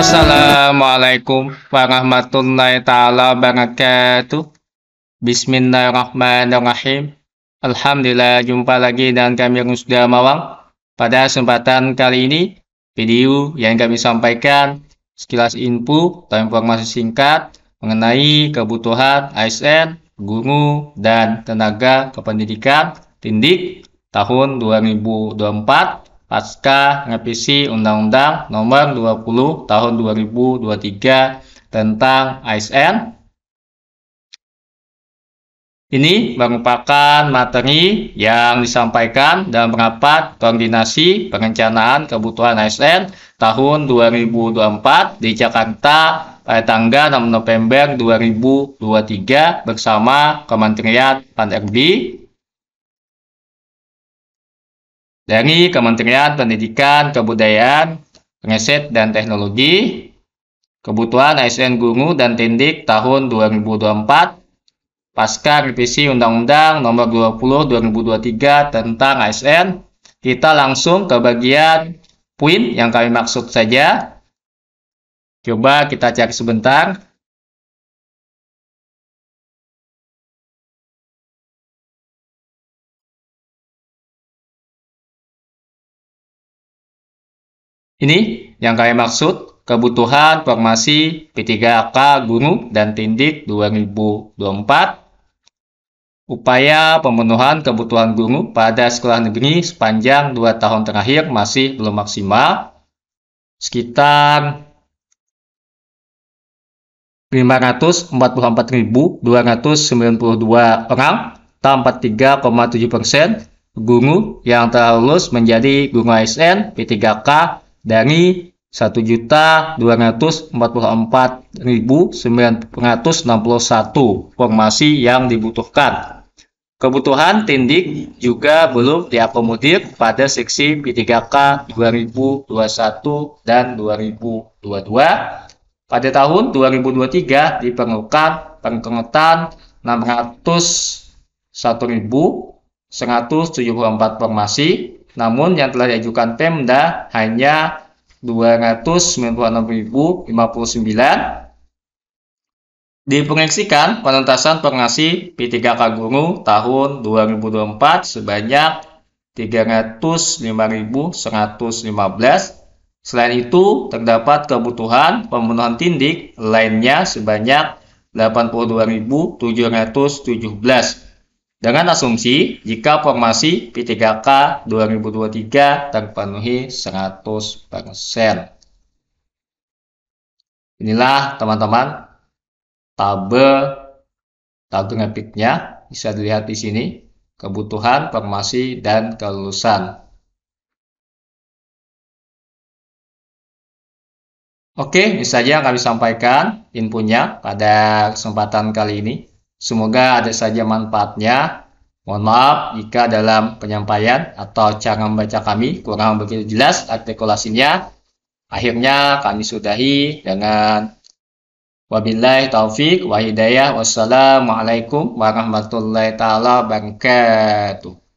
Assalamualaikum warahmatullahi taala wabarakatuh. Bismillahirrahmanirrahim. Alhamdulillah jumpa lagi dengan kami yang sudah Mawang. Pada kesempatan kali ini, video yang kami sampaikan sekilas info atau informasi singkat mengenai kebutuhan ASN, guru, dan tenaga kependidikan tindik tahun 2024 pasca revisi Undang-Undang Nomor 20 Tahun 2023 tentang ASN. Ini merupakan materi yang disampaikan dalam rapat koordinasi perencanaan kebutuhan ASN tahun 2024 di Jakarta pada tanggal 6 November 2023 bersama Kementerian Pan-RB dari Kementerian Pendidikan, Kebudayaan, Riset dan Teknologi, kebutuhan ASN guru dan tindik tahun 2024 pasca revisi Undang-Undang Nomor 20 2023 tentang ASN. Kita langsung ke bagian poin yang kami maksud saja. Coba kita cari sebentar. Ini yang kami maksud kebutuhan formasi P3K Guru dan Tindik 2024 Upaya pemenuhan kebutuhan guru pada sekolah negeri sepanjang 2 tahun terakhir masih belum maksimal. Sekitar 544.292 orang atau 43,7 persen guru yang telah lulus menjadi guru ASN P3K dari 1.244.961 formasi yang dibutuhkan. Kebutuhan tindik juga belum diakomodir pada seksi P3K 2021 dan 2022. Pada tahun 2023 diperlukan pengengetan 601.174 formasi namun yang telah diajukan Pemda hanya 296.059 diproyeksikan penuntasan pengasi P3K Guru tahun 2024 sebanyak 305.115. Selain itu, terdapat kebutuhan pembunuhan tindik lainnya sebanyak 82.717 dengan asumsi jika formasi P3K 2023 terpenuhi 100%. Inilah teman-teman tabel tabel grafiknya bisa dilihat di sini kebutuhan formasi dan kelulusan. Oke, ini saja yang kami sampaikan inputnya pada kesempatan kali ini. Semoga ada saja manfaatnya. Mohon maaf jika dalam penyampaian atau cara membaca kami kurang begitu jelas artikulasinya. Akhirnya kami sudahi dengan wabillahi taufik wa hidayah. Wassalamualaikum warahmatullahi taala wabarakatuh.